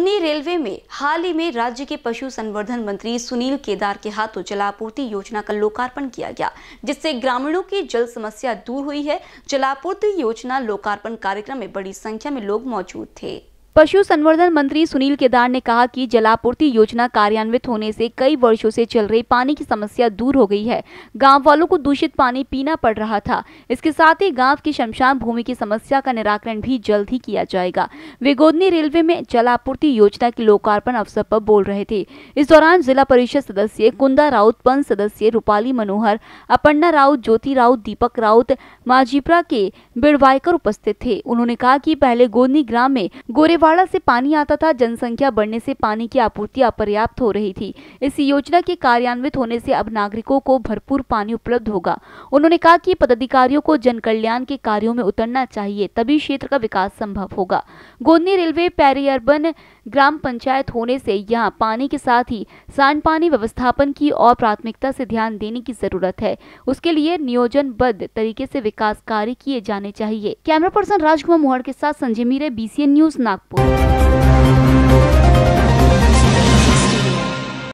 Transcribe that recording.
उधनी railway में हाल ही में राज्य के पशु संवर्धन मंत्री सुनील केदार के हाथों जलापूर्ति योजना का लोकार्पण किया गया जिससे ग्रामीणों की जल समस्या दूर हुई है जलापूर्ति योजना लोकार्पण कार्यक्रम में बड़ी संख्या में लोग मौजूद थे पशु संवर्धन मंत्री सुनील केदार ने कहा कि जलापूर्ति योजना कार्यान्वित होने से कई वर्षों से चल रही पानी की समस्या दूर हो गई है गांव वालों को दूषित पानी पीना पड़ रहा था इसके साथ ही गांव की शमशान भूमि की समस्या का निराकरण भी जल्द ही किया जाएगा वे गोदनी रेलवे में जलापूर्ति योजना के लोकार्पण अवसर पर बोल रहे थे इस दौरान जिला परिषद सदस्य कुंदा राउत पंच सदस्य रूपाली मनोहर अपर्णा राउत ज्योति राउत दीपक राउत माजीपुरा के बिड़वाईकर उपस्थित थे उन्होंने कहा की पहले गोदनी ग्राम में गोरे छिंदवाड़ा से पानी आता था जनसंख्या बढ़ने से पानी की आपूर्ति अपर्याप्त हो रही थी इस योजना के कार्यान्वित होने से अब नागरिकों को भरपूर पानी उपलब्ध होगा उन्होंने कहा कि पदाधिकारियों को जन कल्याण के कार्यों में उतरना चाहिए तभी क्षेत्र का विकास संभव होगा गोदनी रेलवे पैरी ग्राम पंचायत होने से यहाँ पानी के साथ ही सांड पानी व्यवस्थापन की और प्राथमिकता से ध्यान देने की जरूरत है उसके लिए नियोजनबद्ध तरीके से विकास कार्य किए जाने चाहिए कैमरा पर्सन राजकुमार मोहर के साथ संजय मीरे बी न्यूज नागपुर